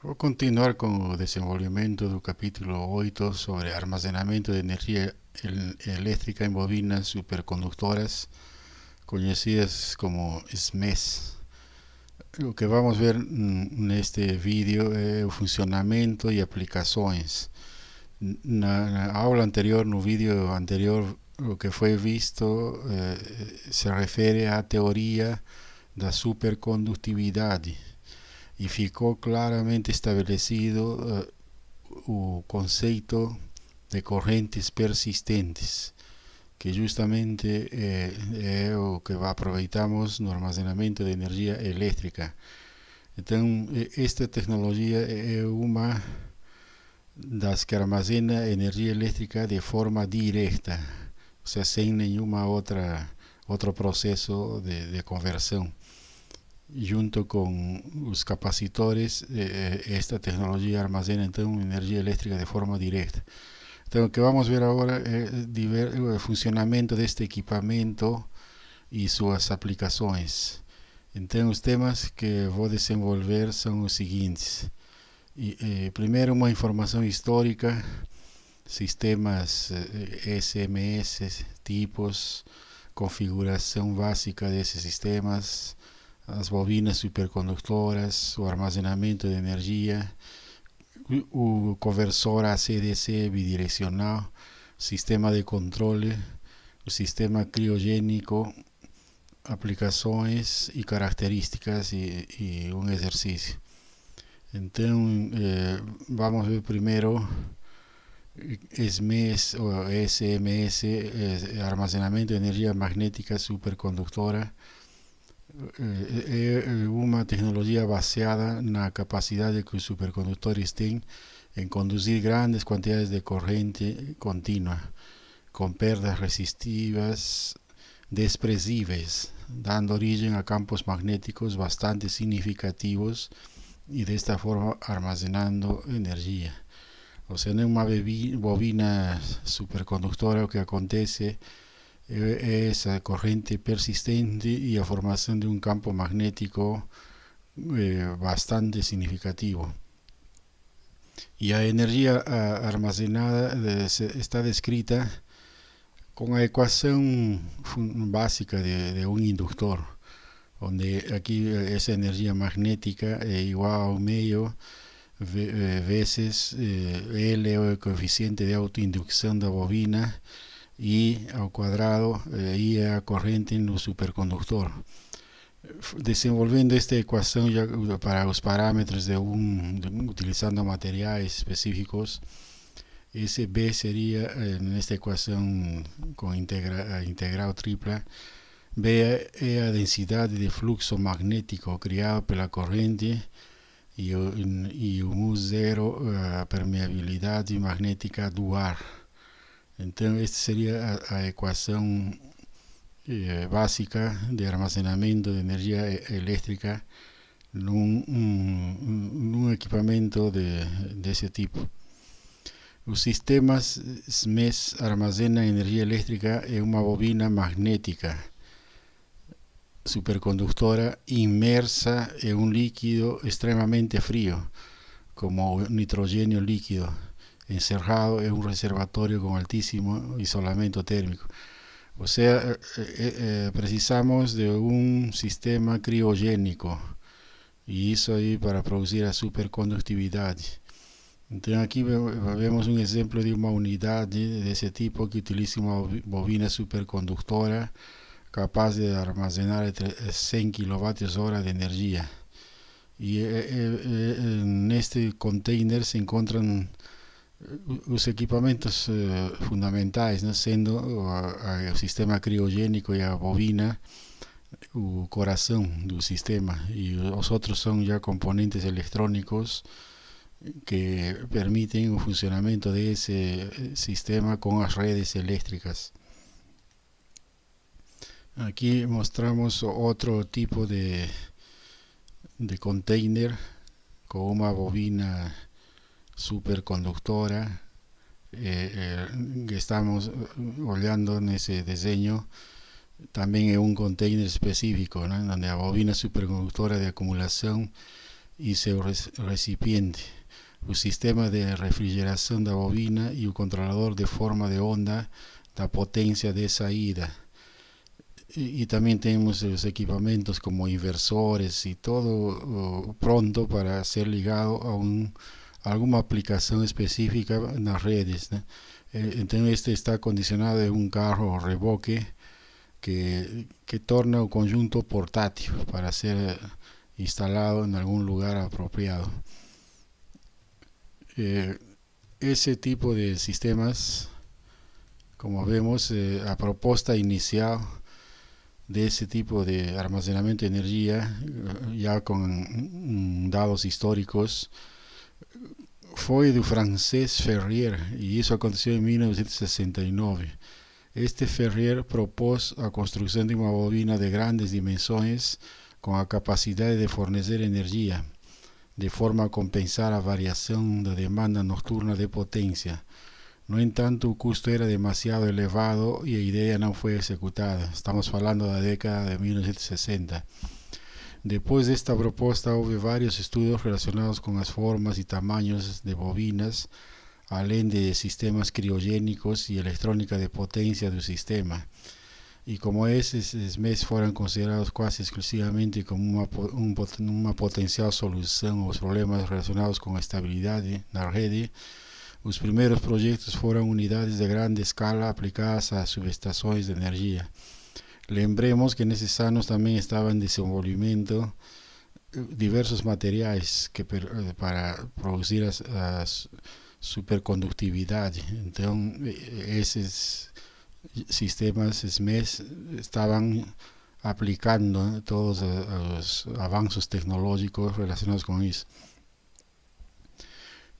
Vou continuar com o desenvolvimento do capítulo 8 sobre armazenamento de energia elétrica em bobinas supercondutoras conhecidas como SMES. O que vamos ver neste vídeo é o funcionamento e aplicações. Na, aula anterior, no vídeo anterior, o que foi visto eh, se refere à teoria da supercondutividade e ficou claramente estabelecido uh, eh, o conceito de correntes persistentes, que justamente é, é o que aproveitamos no armazenamento de energia elétrica. Então, esta tecnologia é, é uma das que armazena energia elétrica de forma direta, ou seja, sem nenhuma outra outro processo de, de conversão. junto con los capacitores, eh, eh, esta tecnología almacena entonces energía eléctrica de forma directa. Entonces, lo que vamos a ver ahora es eh, el funcionamiento de este equipamiento y sus aplicaciones. Entonces, los temas que voy a desenvolver son los siguientes. primero, una información histórica, sistemas SMS, tipos, configuración básica de esos sistemas, as bobinas supercondutoras, o armazenamento de energia, o conversor AC-DC bidirecional, sistema de controle, o sistema criogênico, aplicações e características e, e um exercício. Então, eh, vamos ver primeiro SMS, ou SMS, eh, armazenamento de energia magnética supercondutora, é eh, eh, uma tecnologia baseada capacidad de que los superconductores têm en conducir grandes cantidades de corriente continua con perdas resistivas desprezíveis, dando origen a campos magnéticos bastante significativos y de esta forma energía. O sea, en una bobina superconductora lo que acontece eh, esa corriente persistente y la formación de un campo magnético eh, bastante significativo. Y la energía ah, almacenada está descrita con la ecuación básica de, un inductor, donde aquí eh, esa energía magnética es igual a medio veces L el coeficiente de autoinducción de la bobina y ao cuadrado I eh, é a corrente no supercondutor. Desenvolvendo esta equação para os parâmetros de um, utilizando materiais específicos, esse B seria, nesta equação com integra, integral tripla, B é a densidade de fluxo magnético criado pela corrente e o, e o zero a eh, permeabilidade magnética do ar. Entonces esta sería la ecuación eh, básica de armazenamento de energía e, eléctrica en un equipamiento equipamento de, ese tipo. Los sistemas SMES armazenam energía eléctrica en una bobina magnética superconductora inmersa en un líquido extremadamente frío, como nitrógeno líquido encerrado en un reservatorio con altísimo isolamiento térmico. O sea, eh, eh, eh, precisamos de un sistema criogénico y eso ahí para producir la superconductividad. Entonces aquí vemos un ejemplo de una unidad de, ese tipo que utiliza una bobina superconductora capaz de almacenar 100 kilovatios hora de energía. Y en este container se encuentran los equipamientos eh, fundamentales, siendo eh, el sendo sistema criogénico y la bobina el corazón del sistema y los otros son ya componentes electrónicos que permiten el funcionamiento de ese eh, sistema con las redes eléctricas Aquí mostramos otro tipo de, de container con una bobina superconductora eh, eh, que estamos eh, en ese diseño también en un container específico, ¿no? la bobina superconductora de acumulación y su recipiente, el sistema de de la bobina y el controlador de forma de onda la potencia de salida y también tenemos los equipamientos como inversores y todo oh, pronto para ser ligado a un ...alguna aplicación específica en las redes. Eh, Entonces, este está condicionado en un carro reboque que, que torna un conjunto portátil para ser eh, instalado en algún lugar apropiado. Eh, ese tipo de sistemas, como vemos, la a propuesta inicial de ese tipo de almacenamiento de energía, ya con datos históricos, foi do francês Ferrier e isso aconteceu em 1969. Este Ferrier propôs a construção de uma bobina de grandes dimensões com a capacidade de fornecer energia, de forma a compensar a variação da demanda noturna de potência. No entanto, o custo era demasiado elevado e a ideia não foi executada. Estamos falando da década de 1960. Después de esta propuesta hubo varios estudios relacionados con las formas y tamaños de bobinas, além de sistemas criogénicos y electrónica de potencia del sistema. Y como estos meses fueron considerados casi exclusivamente como una potencial solución a los problemas relacionados con la estabilidad de la red, los primeros proyectos fueron unidades de gran escala aplicadas a subestaciones de energía. Lembremos que en esos años también estaban en desenvolvimiento eh, diversos materiales que eh, para producir las superconductividad. Entonces, e, esos sistemas SMES estaban aplicando todos los avances tecnológicos relacionados con eso.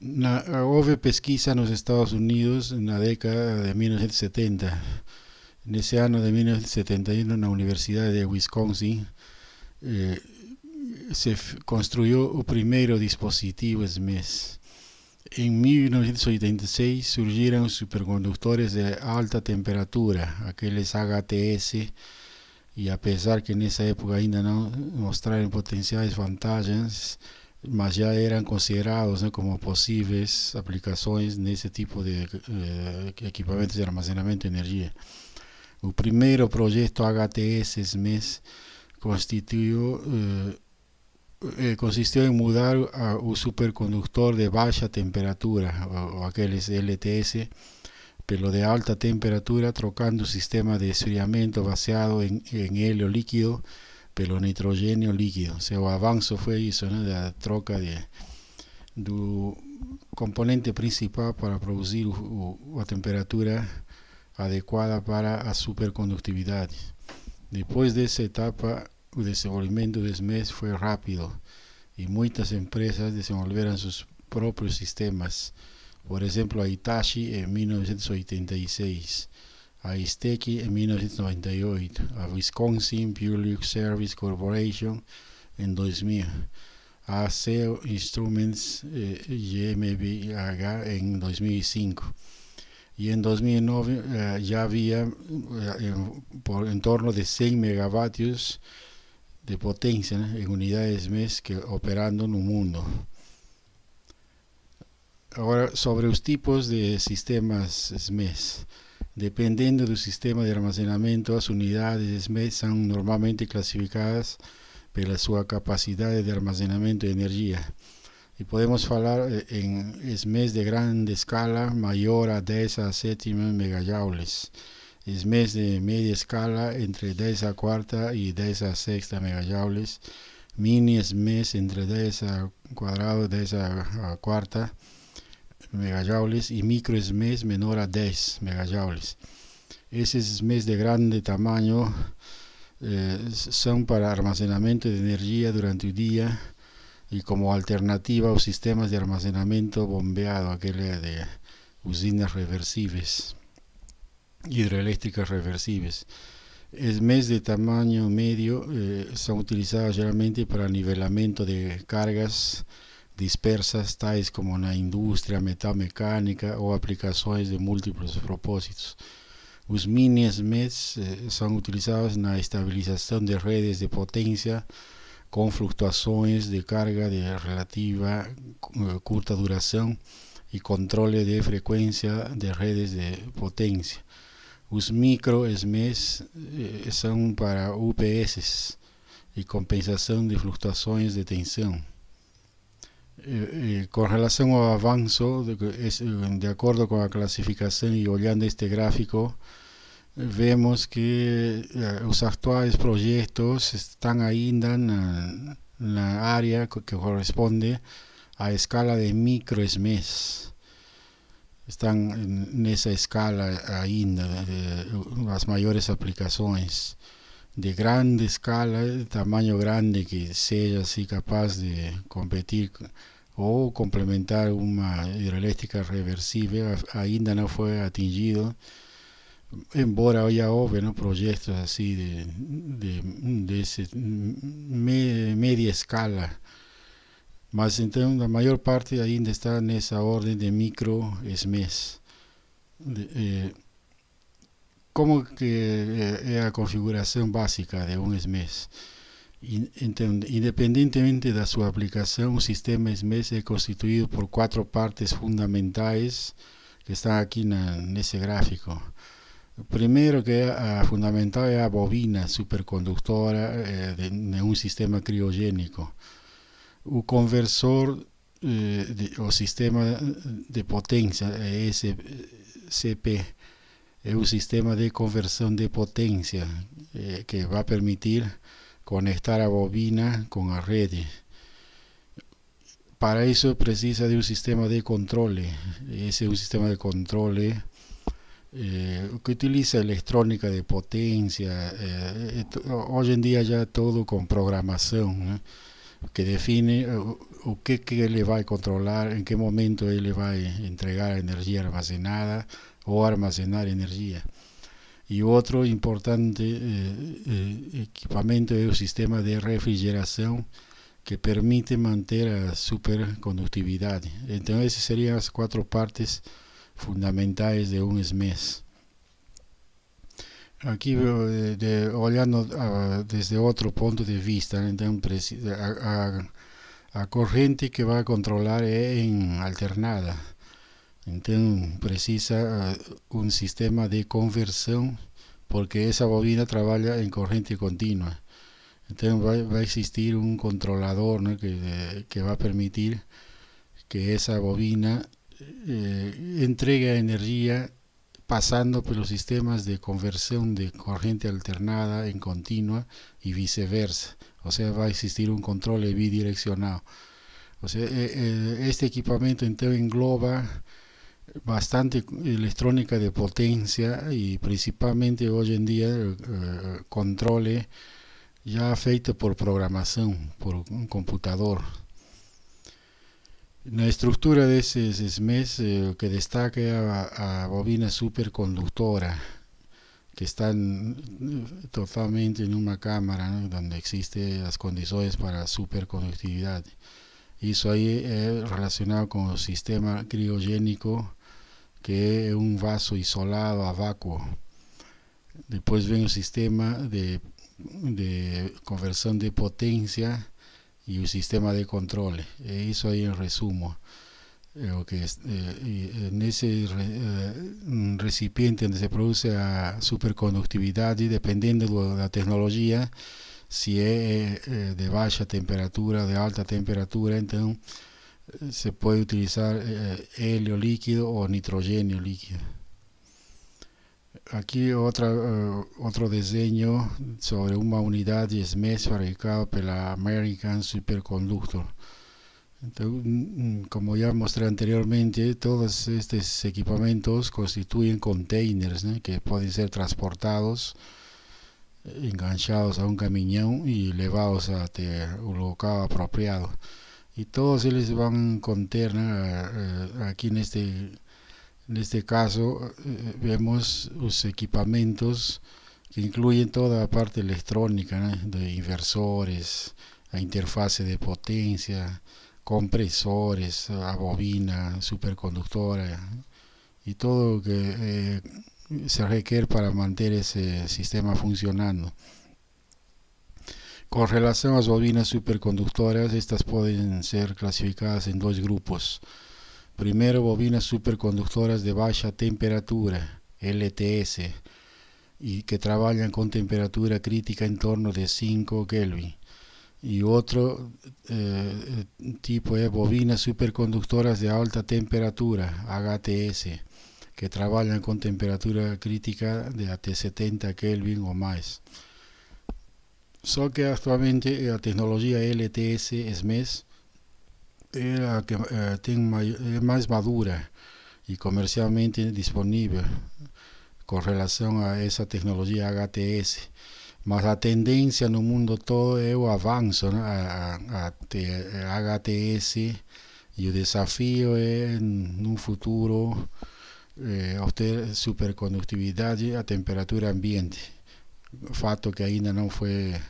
Hubo houve pesquisa los Estados Unidos en la década de 1970 nesse ano de 1971 na Universidade de Wisconsin eh, se construiu o primeiro dispositivo SMES. Em 1986 surgiram os supercondutores de alta temperatura, aqueles HTS, e apesar que nessa época ainda não mostraram potenciais vantagens, mas já eram considerados né, como possíveis aplicações nesse tipo de eh, equipamentos de armazenamento de energia. O primeiro projeto HTS esse mês constituiu, eh, eh, consistiu em mudar o supercondutor de baixa temperatura, ou, aqueles LTS, pelo de alta temperatura, trocando o sistema de esfriamento baseado em, em hélio líquido pelo nitrogênio líquido. O seu avanço foi isso, né? da troca de, do componente principal para produzir o, o, a temperatura adequada para a supercondutividade. Depois dessa etapa, o desenvolvimento do SMES foi rápido e muitas empresas desenvolveram seus próprios sistemas. Por exemplo, a Hitachi em 1986, a Stec em 1998, a Wisconsin Public Service Corporation em 2000, a Seo Instruments eh, GmbH em 2005 e em 2009 eh, havia em eh, por torno de 100 megavatios de potência em unidades SMES que operando no mundo. Agora, sobre os tipos de sistemas SMES. Dependendo do sistema de armazenamento, as unidades SMES são normalmente classificadas pela sua capacidade de armazenamento de energia. Y podemos hablar eh, en ESMEs de gran escala mayor a 10 a 7 megajoules, ESMEs de media escala entre 10 a cuarta y 10 a sexta megajoules, mini ESMEs entre 10 a cuadrado de 10 a, a megajoules micro ESMEs menor a 10 megajoules. Esos ESMEs de grande tamaño eh, para almacenamiento de energía durante el día y como alternativa los sistemas de almacenamiento bombeado, aquel de usinas reversibles, hidroeléctricas reversibles. Esmes de tamaño medio eh, son utilizados generalmente para nivelamiento de cargas dispersas, tales como en la industria metalmecánica o aplicaciones de múltiples propósitos. Los mini eh, son utilizados en la estabilización de redes de potencia com fluctuações de carga de relativa eh, curta duração e controle de frequência de redes de potência. Os micro-SMEs eh, são para UPS e compensação de fluctuações de tensão. Eh, com relação ao avanço, de acordo com a classificação e olhando este gráfico, vemos que eh, los actuales proyectos están ainda en la área que corresponde a escala de microsmes Están en, esa escala ainda, las mayores aplicaciones de grande escala, de tamaño grande que sea así capaz de competir o complementar una hidroeléctrica reversible, ainda no fue atingido embora ya houve ¿no? proyectos así de, de, de ese, me, media escala, mas então a maior parte ainda está nessa ordem de micro SMEs. De, eh, como que é eh, a configuração básica de um SMEs? Então, independentemente da sua aplicação, o sistema SMEs é constituído por quatro partes fundamentais que estão aqui nesse gráfico. Primero que es ah, fundamental es la bobina superconductora eh, de, un sistema criogénico. El conversor eh, o sistema de potencia, eh, SCP, es un sistema de conversión de potencia que va a permitir conectar a bobina con la red. Para eso precisa de un sistema de control. Ese es un sistema de control eh, que utiliza eletrônica de potência eh, em dia já tudo todo programação ¿eh? que define o, o que, que ele vai controlar, em que momento ele vai entregar energia armazenada ou almacenar energia e outro importante eh, eh, equipamento é o sistema de refrigeração que permite manter a supercondutividade então essas seriam as quatro partes fundamentales de un SMES. E Aquí de, ah, desde otro punto de vista, la a, a, corriente que va a controlar es en alternada. Entonces precisa ah, un sistema de conversión porque esa bobina trabaja en corriente continua. Entonces va, a existir un controlador que, que va a permitir que esa bobina eh, entrega energía pasando por los sistemas de conversión de corriente alternada en continua y viceversa. O sea, va a existir un control bidireccional. O sea, eh, eh, este equipamiento engloba bastante electrónica de potencia y principalmente hoy en día controle ya feito por programación, por un computador. La estructura de ese SMES lo eh, que destaca a, la bobina superconductora que está eh, totalmente en una cámara donde existen las condiciones para superconductividad. Eso ahí es relacionado con el sistema criogénico que es un vaso isolado a vacuo. Después ven un sistema de, de conversión de potencia y un sistema de control, e eso ahí en resumo. Eh, eh, en ese eh, recipiente donde se produce la superconductividad y dependiendo de la tecnología, si es de baja temperatura, de alta temperatura, entonces se puede utilizar helio líquido o nitrógeno líquido. Aquí otra, eh, otro diseño sobre una unidad de meses fabricado por la American Superconductor. Mm, mm, como ya mostré anteriormente, todos estos equipamientos constituyen containers que pueden ser transportados, eh, enganchados a un camión y llevados a un local apropiado. Y todos ellos van a contener eh, aquí en este en este caso eh, vemos los equipamientos que incluyen toda la parte electrónica, de inversores, la interfase de potencia, compresores, a bobina, superconductora y todo lo que eh, se requiere para mantener ese sistema funcionando. Con relación a las bobinas superconductoras, estas pueden ser clasificadas en dos grupos primeiro bobinas superconductoras de baixa temperatura, LTS, e que trabalham com temperatura crítica em torno de 5 Kelvin. e outro eh, tipo é bobinas superconductoras de alta temperatura, HTS, que trabalham com temperatura crítica de até 70 Kelvin ou mais. Só que atualmente a tecnologia LTS SMES Eh, es que más madura y comercialmente disponible con relación a esa tecnología HTS. Mas a en no mundo todo é o avanço, a, HTS y el desafío es en un futuro, eh, obtener superconductividad a temperatura ambiente. Fato que ainda no fue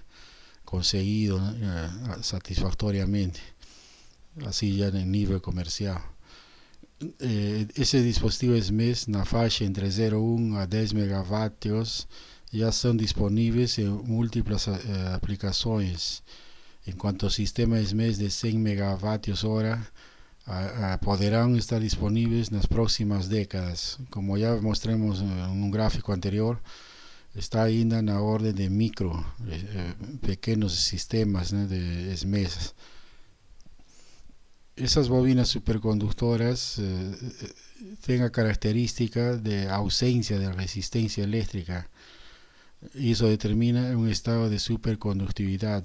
conseguido eh, satisfactoriamente. así já no nível comercial. Eh, esses dispositivos SMES na faixa entre 0,1 a 10 megawatts já são disponíveis em múltiplas eh, aplicações, enquanto o sistemas SMES de 100 megawatts-hora poderão estar disponíveis nas próximas décadas. Como já mostramos em um gráfico anterior, está ainda na ordem de micro, eh, pequenos sistemas né, de SMES. esas bobinas superconductoras tienen eh, eh, tengan características de ausencia de resistencia eléctrica. Y eso determina un estado de superconductividad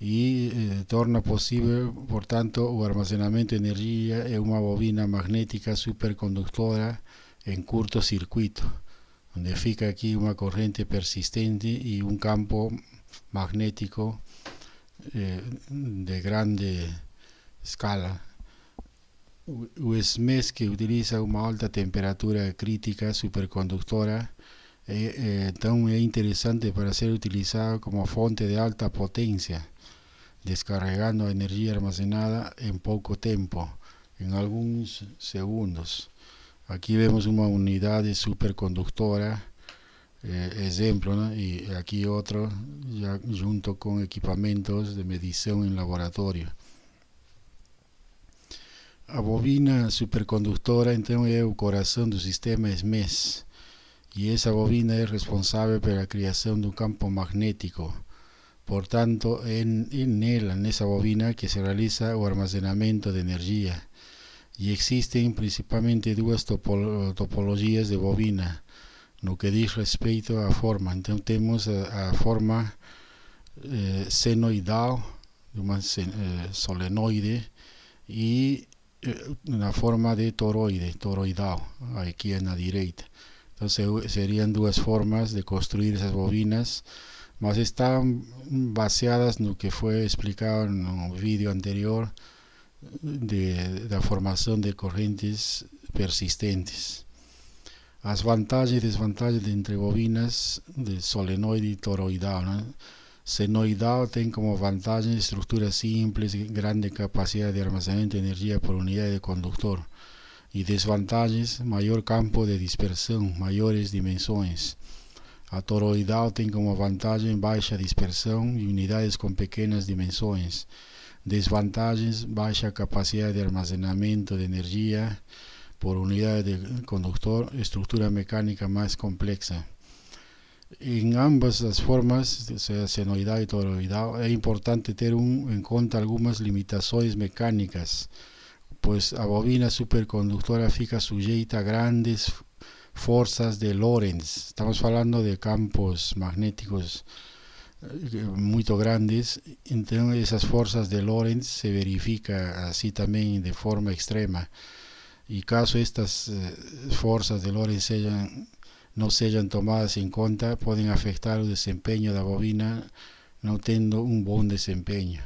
y eh, torna posible, por tanto, el almacenamiento de energía en una bobina magnética superconductora en circuito donde fica aquí una corriente persistente y un campo magnético de grande escala. Scala. USMES que utiliza una alta temperatura crítica superconductora eh, eh, es tan interesante para ser utilizado como fuente de alta potencia, descargando energía almacenada en poco tiempo, en algunos segundos. Aquí vemos una unidad de superconductora, eh, ejemplo, y aquí otro, ya junto con equipamientos de medición en laboratorio. A bobina supercondutora então é o coração do sistema SMES é e essa bobina é responsável pela criação do campo magnético. Portanto, é, é nela, nessa bobina, que se realiza o armazenamento de energia. E existem principalmente duas topo topologias de bobina, no que diz respeito à forma. Então, temos a, a forma eh, senoidal, uma eh, solenoide, e una eh, forma de toroide, toroidal, aquí en la derecha. Entonces serían dos formas de construir esas bobinas, más están baseadas en lo que fue explicado en un vídeo anterior de la formación de corrientes persistentes. Las ventajas y desventajas de entre bobinas de solenoide y toroidal. Senoidal tem como vantagem estrutura simples, grande capacidade de armazenamento de energia por unidade de condutor e desvantagens, maior campo de dispersão, maiores dimensões. A toroidal tem como vantagem baixa dispersão e unidades com pequenas dimensões. Desvantagens, baixa capacidade de armazenamento de energia por unidade de condutor, estrutura mecânica mais complexa. en ambas las formas, o sea senoidal y toroidal, es importante tener en cuenta algunas limitaciones mecánicas, pues la bobina superconductora fica sujeita a grandes fuerzas de Lorentz. Estamos hablando de campos magnéticos eh, muy grandes, entonces esas fuerzas de Lorentz se verifica así también de forma extrema. Y caso estas eh, fuerzas de Lorentz sean não sejam tomadas em conta podem afetar o desempenho da bobina, não tendo um bom desempenho.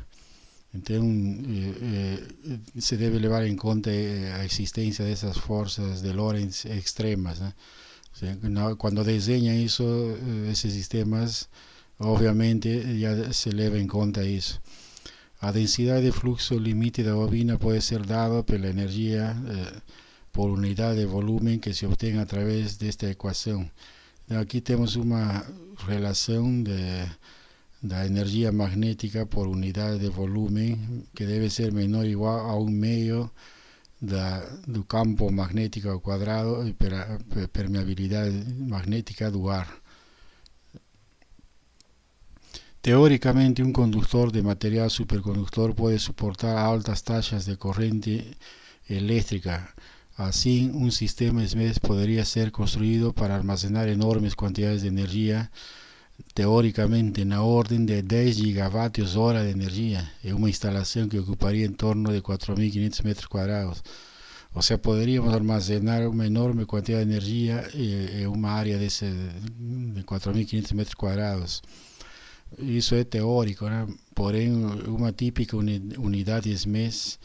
Então, eh, eh, se deve levar em conta eh, a existência dessas forças de Lorentz extremas. Né? Quando desenham isso, esses eh, sistemas, obviamente, já eh, se leva em conta isso. A densidade de fluxo limite da bobina pode ser dada pela energia. Eh, por unidad de volumen que se obtiene a través de esta ecuación. Aquí tenemos una relación de la energía magnética por unidad de volumen que debe ser menor o igual a un medio del campo magnético al cuadrado y permeabilidad magnética dual. Teóricamente, un conductor de material superconductor puede soportar altas tasas de corriente eléctrica Así, un sistema SMES podría ser construido para almacenar enormes cantidades de energía, teóricamente en la orden de 10 gigavatios hora de energía, en una instalación que ocuparía en torno de 4.500 metros cuadrados. O sea, podríamos almacenar una enorme cantidad de energía eh, en una área de, de 4.500 metros cuadrados. Isso é teórico, porém uma típica unidade SMES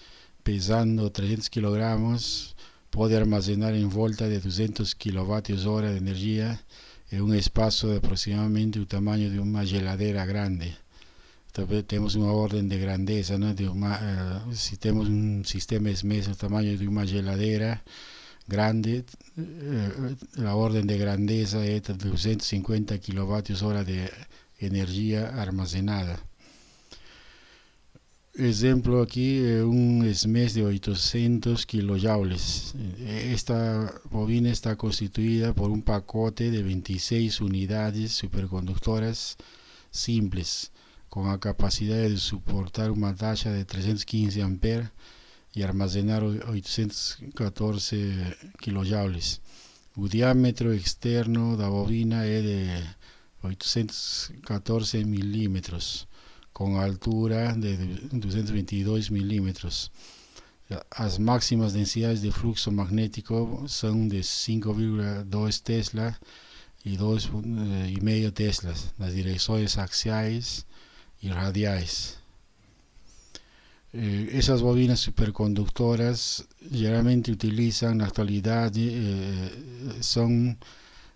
pesando 300 kg puede almacenar en volta de 200 kWh de energía en un espacio de aproximadamente el tamaño de una geladera grande. Entonces, tenemos una orden de grandeza, eh, si tenemos un sistema es el tamaño de una geladera grande, eh, la orden de grandeza es de 250 kWh de energía almacenada. Exemplo aqui é eh, um SMES de 800 kJ. Eh, esta bobina está constituída por um pacote de 26 unidades supercondutoras simples, com a capacidade de suportar uma taxa de 315 amperes e almacenar 814 kJ. o diâmetro externo da bobina é de 814 milímetros. con altura de 222 milímetros. Las máximas densidades de flujo magnético son de 5,2 Tesla y 2,5 eh, Teslas, las direcciones axiales y radiales. Eh, esas bobinas superconductoras generalmente utilizan en la actualidad eh, son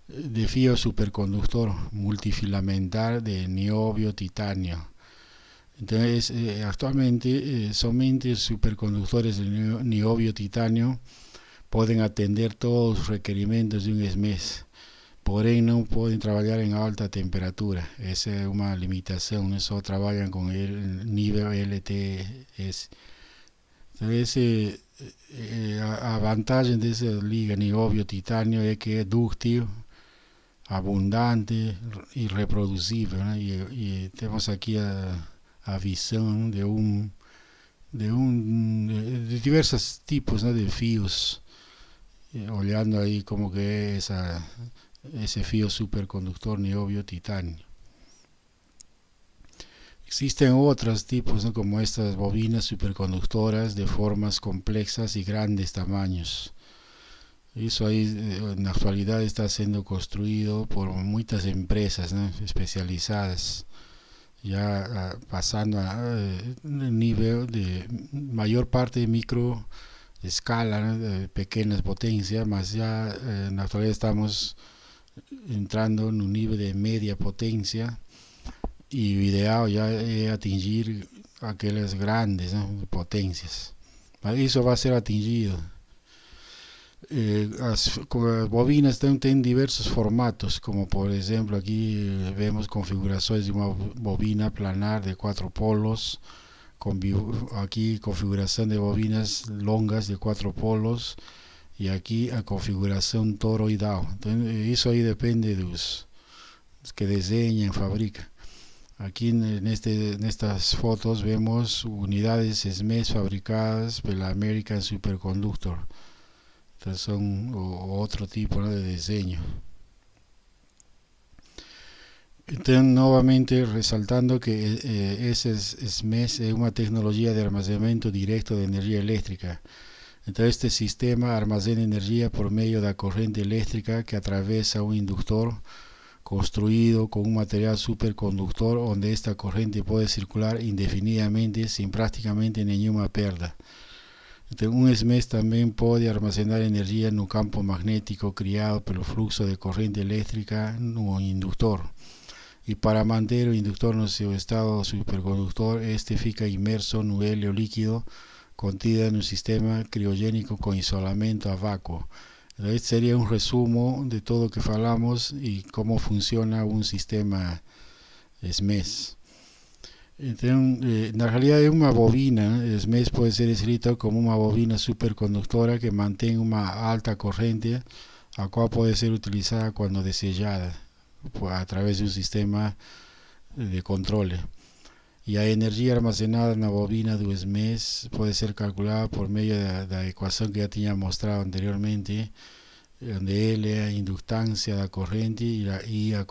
de fio superconductor multifilamentar de niobio titanio entonces, eh, actualmente, eh, solamente superconductores de niobio titanio pueden atender todos los requerimientos de un SMES. Porém, no pueden trabajar en alta temperatura. Esa es una limitación. No solo trabajan con el nivel LTS. Entonces, eh, eh a, de de liga niobio-titanio es que es dúctil, abundante y reproducible, y tenemos aquí a, a visión de un, de diversos tipos de fios eh, olhando ahí como que ese ese fio superconductor niobio titanio Existen otros tipos, como estas bobinas superconductoras de formas complejas y grandes tamaños. Eso ahí eh, en la actualidad está siendo construido por muchas empresas especializadas ya ah, pasando a un eh, nivel de mayor parte de micro escala, de pequeñas potencias, más ya eh, en la actualidad estamos entrando en un nivel de media potencia y ideal ya es eh, atingir aquellas grandes potencias. Eso va a ser atingido. Eh, las bobinas tienen diversos formatos, como por ejemplo aquí eh, vemos configuraciones de una bobina planar de cuatro polos, aquí configuración de bobinas longas de cuatro polos y aquí a configuración toroidal. entonces eh, eso ahí depende de los que en fabrican. Aquí en, este, en, estas fotos vemos unidades SMES e fabricadas por la American Superconductor son son otro tipo de diseño. Entonces, nuevamente resaltando que eh, eh, ese SMES es eh, una tecnología de almacenamiento directo de energía eléctrica. Entonces, este sistema almacena energía por medio de la corriente eléctrica que atraviesa un inductor construido con un material superconductor donde esta corriente puede circular indefinidamente sin prácticamente ninguna pérdida un SMES e también puede almacenar energía en un campo magnético por el flujo de corriente eléctrica en un inductor. Y para mantener el inductor en su estado superconductor, este fica en un helio líquido en un sistema criogénico con aislamiento a vacuo. Este sería un resumo de todo lo que hablamos y cómo funciona un sistema SMES entonces eh, en realidad es una bobina, el SMES puede ser escrito como una bobina superconductora que mantiene una alta corriente a cual puede ser utilizada cuando desellada pues, a través de un sistema de control y la energía almacenada en la bobina un SMES puede ser calculada por medio de la ecuación que ya tenía mostrado anteriormente, donde L es inductancia la corriente y y I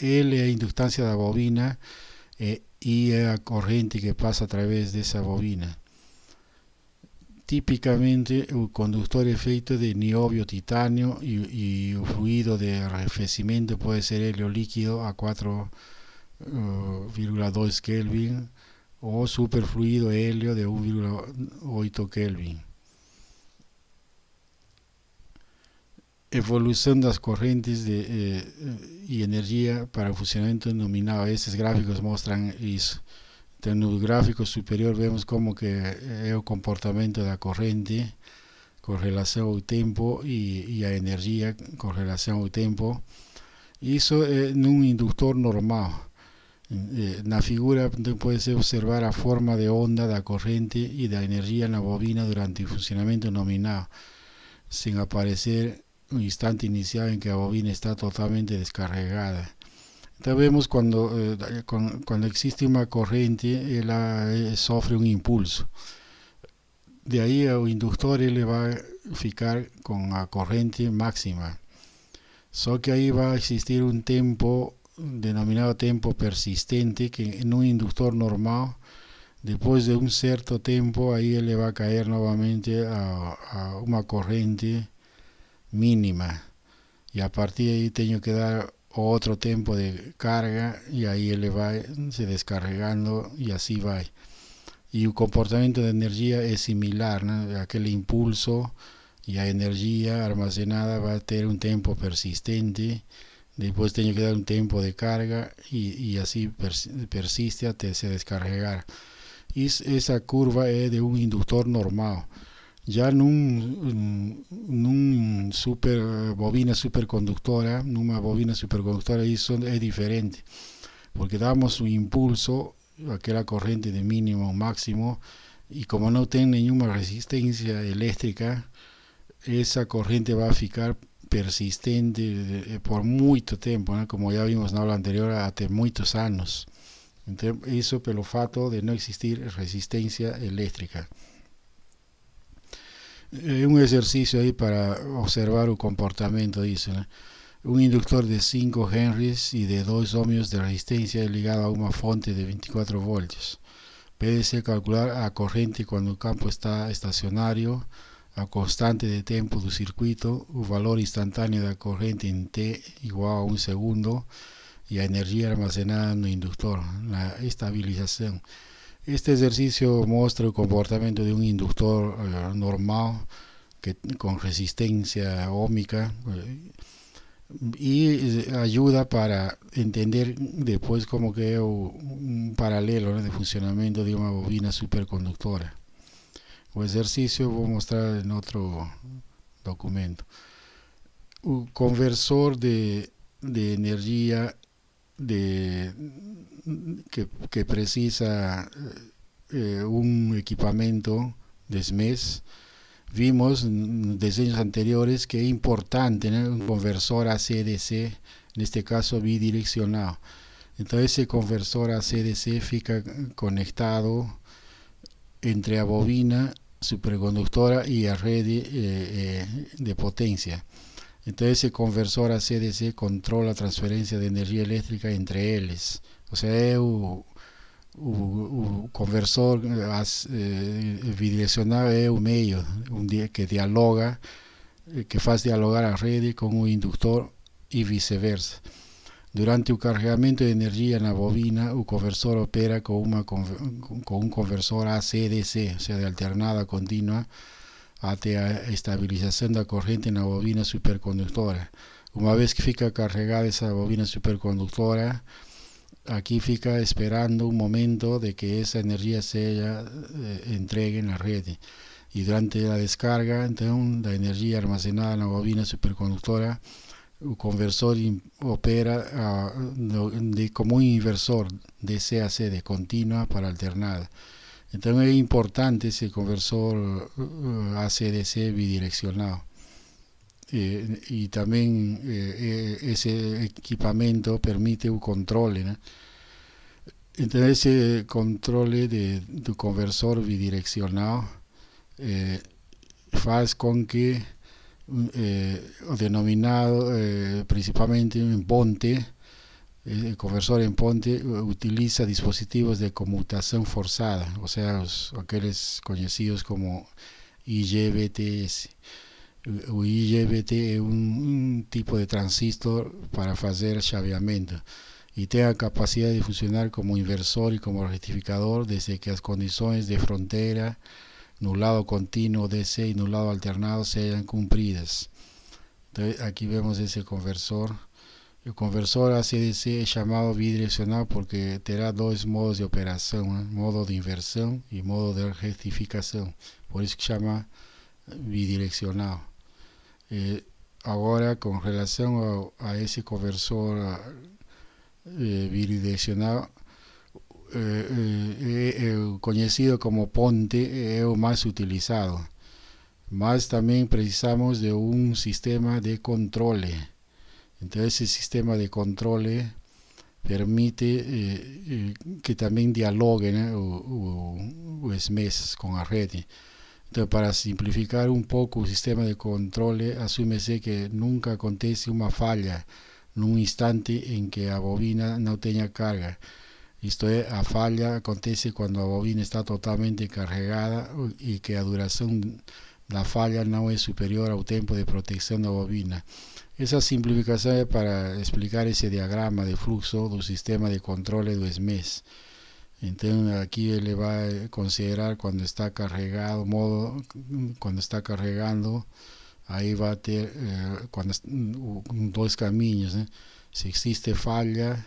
L inductancia de la bobina eh, y la eh, corriente que pasa a través de esa bobina. Típicamente el eh, conductor efecto de niobio titanio y y fluido de arrefecimiento puede ser helio líquido a 4,2 Kelvin o superfluido helio de 1,8 Kelvin. evolução das correntes de, eh, e energia para o funcionamento nominal. Esses gráficos mostram isso. Então, no gráfico superior vemos como que é eh, o comportamento da corrente com relação ao tempo e, e a energia com relação ao tempo. Isso é num indutor normal. Na eh, figura pode-se observar a forma de onda da corrente e da energia na bobina durante o funcionamento nominal, sem aparecer instante inicial en que la bobina está totalmente descargada. Entonces vemos cuando, eh, cuando existe una corriente, ah, ella eh, sufre un impulso. De ahí eh, el inductor le va a ficar con la corriente máxima. Solo que ahí va a existir un tiempo denominado tiempo persistente que en un inductor normal después de un cierto tiempo ahí le va a caer nuevamente a, a una corriente mínima y a partir de ahí tengo que dar otro tiempo de carga y ahí él va se descargando y así va y el comportamiento de energía es similar aquel impulso y la energía almacenada va a tener un tiempo persistente después tengo que dar un tiempo de carga y, así persiste hasta se descargar y esa curva es de un inductor normal ya en una super bobina superconductora, una bobina superconductora eso es diferente, porque damos un impulso a la corriente de mínimo o máximo y como no tiene ninguna resistencia eléctrica, esa corriente va a ficar persistente eh, por mucho tiempo, como ya vimos la aula anterior, hasta muchos años, eso por pelo fato de no existir resistencia eléctrica. Eh, un ejercicio ahí para observar el comportamiento, de eso. Un inductor de 5 Henrys y de 2 ohmios de resistencia ligado a una fuente de 24 voltios. PDC calcular la corriente cuando el campo está estacionario, a constante de tiempo del circuito, el valor instantáneo de la corriente en T igual a un segundo y la energía almacenada en el inductor, la estabilización. Este ejercicio muestra el comportamiento de un inductor eh, normal que, con resistencia ómica eh, y eh, ayuda para entender después como que un paralelo de funcionamiento de una bobina superconductora. El ejercicio voy a mostrar en otro documento. Un conversor de, de energía de que, precisa eh, un equipamiento de SMES, e vimos en diseños anteriores que es importante tener un conversor a CDC, en este caso bidireccionado. Entonces ese conversor a CDC fica conectado entre la bobina superconductora y la red eh, eh, de, potencia. Entonces ese conversor a CDC controla transferencia de energía eléctrica entre ellos. Você é o, o, o conversor, as, eh, bidirecional é o meio um dia que dialoga, eh, que faz dialogar a rede com o indutor e vice-versa. Durante o carregamento de energia na bobina, o conversor opera com, uma, com um conversor ACDC, ou seja, de alternada contínua, até a estabilização da corrente na bobina supercondutora. Uma vez que fica carregada essa bobina supercondutora, aquí fica esperando un momento de que esa energía se eh, entregue en la red y durante la descarga entonces la energía almacenada en la bobina superconductora el conversor opera ah, de, como un inversor de c de continua para alternada entonces es importante ese conversor uh, eh, ACDC bidireccionado eh, e tamén eh, eh, ese equipamento permite o controle, né? Então, esse controle de, do conversor bidirecional eh, faz com que o eh, denominado, eh, principalmente em ponte, o conversor em ponte utiliza dispositivos de comutação forçada, ou seja, os, aqueles conhecidos como IGBTS. o IGBT es un tipo de transistor para fazer chaveamiento y tiene a capacidad de funcionar como inversor y como rectificador desde que las condiciones de frontera no lado contínuo DC y no lado alternado se cumplidas entonces aquí vemos ese conversor. el conversor ACDC es llamado bidireccional porque tendrá dos modos de operación ¿eh? modo de inversión y modo de rectificación Por eso se llama bidireccional agora com relação a, a conversor eh, bidirecional, eh, eh, eh, conhecido como ponte, é o mais utilizado. Mas também precisamos de um sistema de controle. Então, esse sistema de controle permite eh, que também dialogue né, o, o, o SMES com a rede. para simplificar un poco el sistema de control, asúmese que nunca acontece una falla en un instante en que la bobina no tenga carga. esto es, la falla acontece cuando la bobina está totalmente cargada y que la duración de la falla no es superior al tiempo de protección de la bobina. Esa simplificación es para explicar ese diagrama de flujo del sistema de control del SMES. Entonces aquí le va a considerar cuando está cargado, modo, cuando está cargando, ahí va a tener eh, mm, dos caminos. ¿eh? Si existe falla,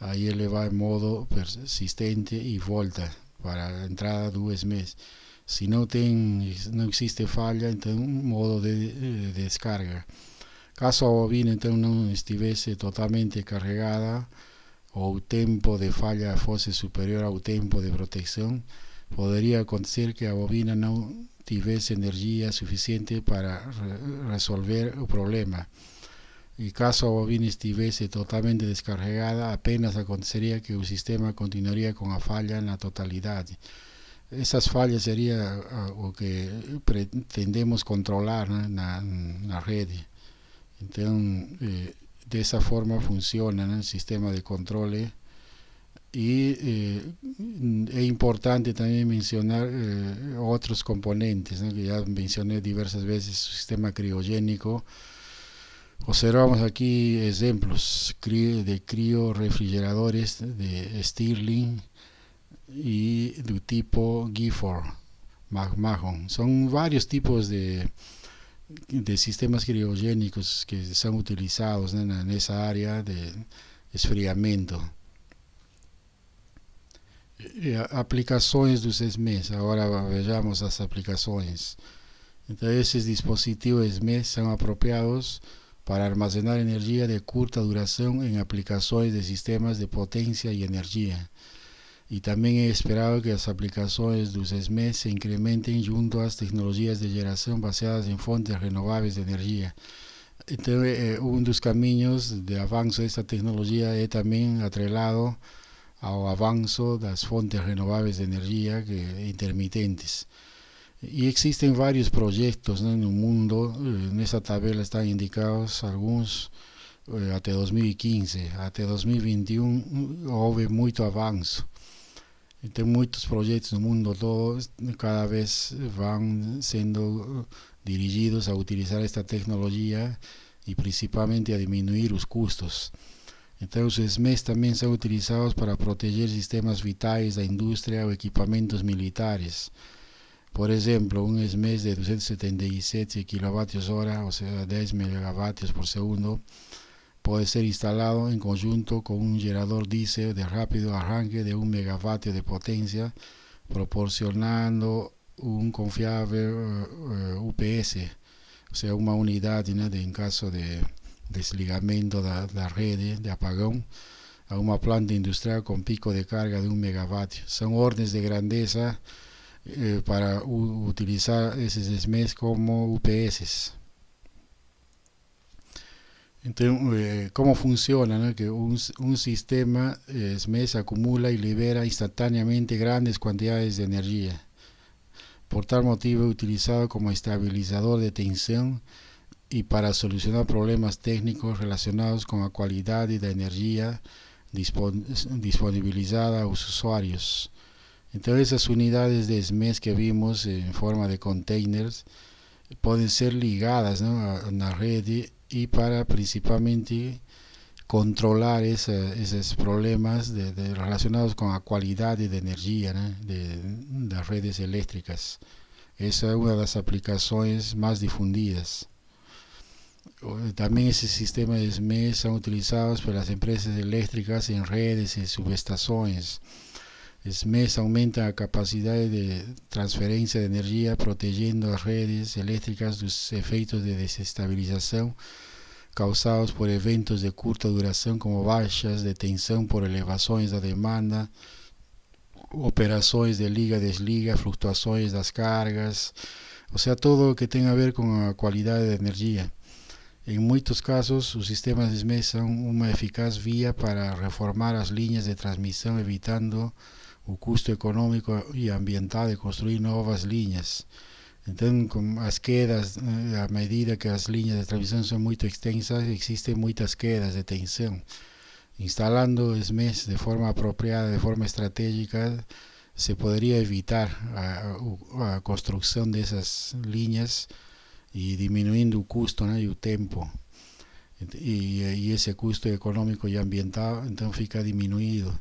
ahí le va en modo persistente y vuelta para la entrada dos meses. Si no, no existe falla, entonces un modo de, eh, descarga. Caso la bobina, entonces no estuviese totalmente cargada, ou o tempo de falha fosse superior ao tempo de proteção, poderia acontecer que a bobina não tivesse energia suficiente para resolver o problema. E caso a bobina estivesse totalmente descarregada, apenas aconteceria que o sistema continuaria com a falha na totalidade. Essas falhas seria o que pretendemos controlar né, na, na rede. Então, eh, de esa forma funciona el sistema de control y eh, es importante también mencionar eh, otros componentes que ya mencioné diversas veces sistema criogénico observamos aquí ejemplos de criorefrigeradores de Stirling y de tipo Gifford McMahon son varios tipos de de sistemas criogénicos que são utilizados né, nessa área de esfriamento. E eh, eh, aplicações dos SMEs, agora vejamos as aplicações. Então, esses dispositivos SMEs são apropriados para armazenar energia de curta duração em aplicações de sistemas de potência e energia e também é esperado que as aplicações dos SME se incrementem junto às tecnologias de geração baseadas em fontes renováveis de energia. Então, é, um dos caminhos de avanço desta tecnologia é também atrelado ao avanço das fontes renováveis de energia que, intermitentes. E existem vários projetos né, no mundo, nessa tabela estão indicados alguns até 2015. Até 2021 houve muito avanço tem muitos projetos no mundo todo, cada vez vão sendo eh, dirigidos a utilizar esta tecnologia e principalmente a diminuir os custos. Então, os SMEs também são utilizados para proteger sistemas vitais da indústria ou equipamentos militares. Por exemplo, um SMEs de 277 kWh, ou seja, 10 MW por segundo, puede ser instalado en conjunto con un generador diésel de rápido arranque de 1 megavatio de potencia, proporcionando un confiable eh, UPS, o sea, una unidad en caso de desligamiento de la, red de apagón a una planta industrial con pico de carga de 1 megavatio. Son órdenes de grandeza eh, para utilizar ese SMES como UPS. Então, eh, como funciona, né? que um, um sistema eh, SMES acumula e libera instantaneamente grandes quantidades de energia. Por tal motivo, é utilizado como estabilizador de tensão e para solucionar problemas técnicos relacionados com a qualidade da energia disponibilizada aos usuários. Então, essas unidades de SMES que vimos em forma de containers podem ser ligadas né, na rede y para principalmente controlar esos problemas relacionados con la calidad de energía de, las redes eléctricas. Esa es una de las aplicaciones más difundidas. También ese sistema de SME son utilizados por las empresas eléctricas en redes y subestaciones SMES aumenta a capacidade de transferência de energia, protegendo as redes elétricas dos efeitos de desestabilização causados por eventos de curta duração, como baixas de tensão por elevações da demanda, operações de liga-desliga, flutuações das cargas, ou seja, tudo o que tem a ver com a qualidade de energia. Em muitos casos, os sistemas SMES são uma eficaz via para reformar as linhas de transmissão, evitando o custo econômico e ambiental de construir novas linhas. Então, com as quedas, à eh, medida que as linhas de transmissão são muito extensas, existem muitas quedas de tensão. Instalando SMEs de forma apropriada, de forma estratégica, se poderia evitar a, a construção dessas linhas e diminuindo o custo né, e o tempo. E, e esse custo econômico e ambiental, então, fica diminuído.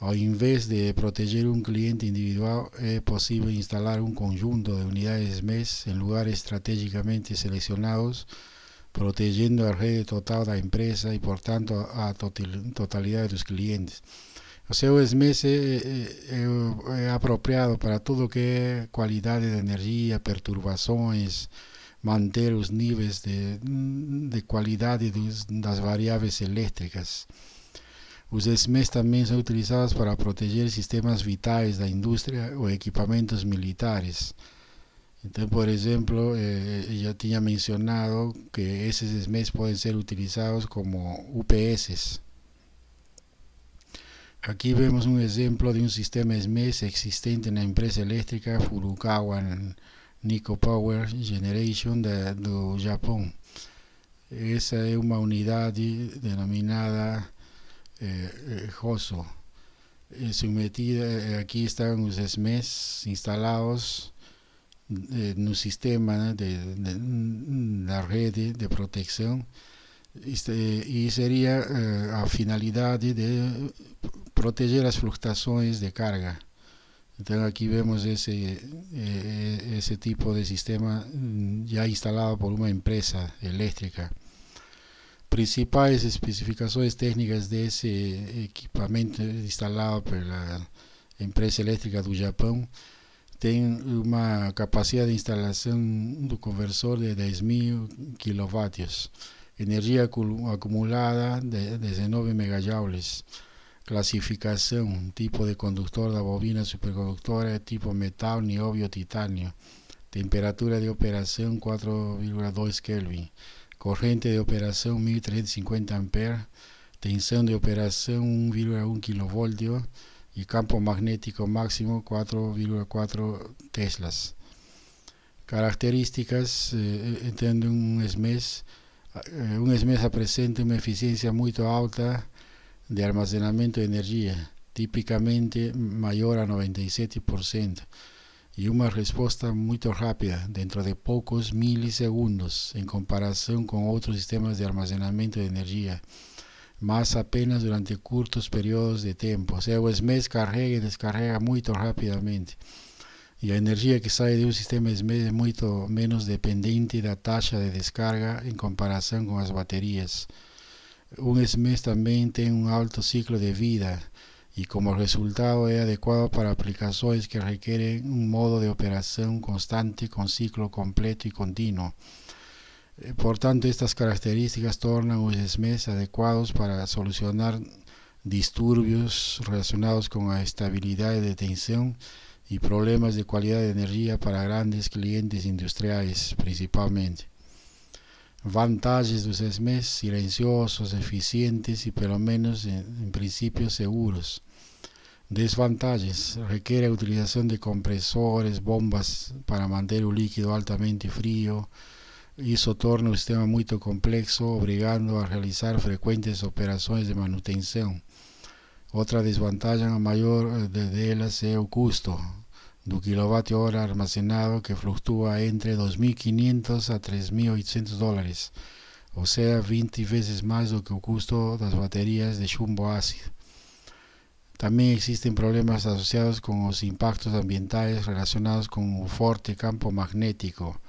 Ao invés de proteger um cliente individual, é possível instalar um conjunto de unidades MES em lugares estrategicamente selecionados protegendo a rede total da empresa e portanto a totalidade dos clientes. O seu o é, é es, para tudo que é qualidade de energia perturbações manter os níveis de, de qualidade de las variables Los SMEs también son utilizados para proteger sistemas vitales de la industria o equipamientos militares. Entonces, por ejemplo, eh, ya tenía mencionado que esos SMEs pueden ser utilizados como UPS. Aquí vemos un ejemplo de un sistema SMES e existente en la empresa eléctrica Furukawa Nico Power Generation de, Japón. Esa es una unidad denominada eh, eh, Joso. Eh, eh, aquí están los SMEs instalados en un sistema de, la red de protección este, y sería a finalidad de proteger las fluctuaciones de carga. Entonces aquí vemos ese, ese tipo de sistema mm, ya instalado por una empresa eléctrica. principais especificações técnicas desse equipamento instalado pela empresa elétrica do Japão tem uma capacidade de instalação do conversor de 10.000 kW, energia acumulada de 19 MJ, classificação, tipo de condutor da bobina supercondutora, tipo metal, nióbio, titânio, temperatura de operação 4,2 Kelvin corrente de operação 1350 amperes, tensão de operação 1,1 kV e campo magnético máximo 4,4 teslas. Características, eh, um SMES, eh, um SMES apresenta uma eficiência muito alta de armazenamento de energia, tipicamente maior a 97% e uma resposta muito rápida, dentro de poucos milissegundos, em comparação com outros sistemas de armazenamento de energia, mas apenas durante curtos períodos de tempo. Ou seja, o SMES carrega e descarrega muito rapidamente. E a energia que sai de um sistema SMES é muito menos dependente da taxa de descarga em comparação com as baterias. Um SMES também tem um alto ciclo de vida y como resultado es adecuado para aplicaciones que requieren un modo de operación constante con ciclo completo y continuo. Eh, por tanto, estas características tornan los SMEs adecuados para solucionar disturbios relacionados con la estabilidad de tensión y problemas de calidad de energía para grandes clientes industriales principalmente. Vantajes de los SMEs silenciosos, eficientes y por lo menos en principio seguros. Desvantajes. Requiere utilización de compresores, bombas para mantener un líquido altamente frío. eso torna el sistema muy complejo, obligando a realizar frecuentes operaciones de manutención. Otra desventaja mayor eh, de ellas es el costo del kilovatio hora almacenado que fluctúa entre 2.500 a 3.800 dólares, o sea 20 veces más do que el costo de las baterías de chumbo ácido. También existen problemas asociados con los impactos ambientales relacionados con un fuerte campo magnético.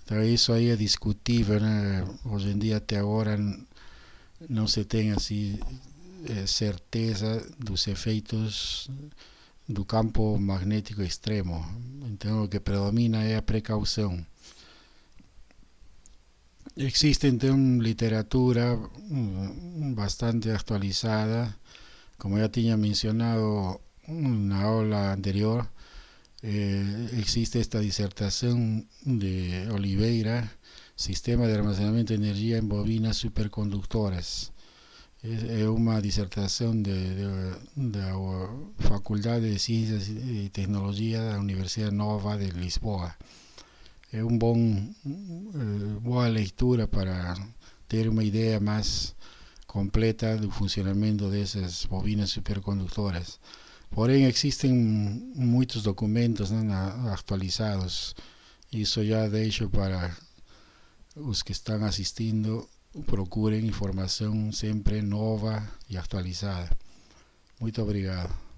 Entonces, eso ahí es discutible. ¿no? Eh, hoy en día, hasta ahora, no se tiene así eh, certeza de los efectos do campo magnético extremo. Então, o que predomina é a precaução. Existe então literatura mm, bastante atualizada Como ya tenía mencionado en la aula anterior, eh, existe esta disertación de Oliveira, Sistema de Almacenamiento de Energía en Bobinas Superconductoras. Es, eh, una disertación de, la Facultad de Ciencias y Tecnología de la Universidad Nova de Lisboa. Es una bon, eh, buena lectura para tener una idea más completa do funcionamento dessas bobinas supercondutoras. Porém, existem muitos documentos né, atualizados. Isso já deixo para os que estão assistindo procurem informação sempre nova e atualizada. Muito obrigado.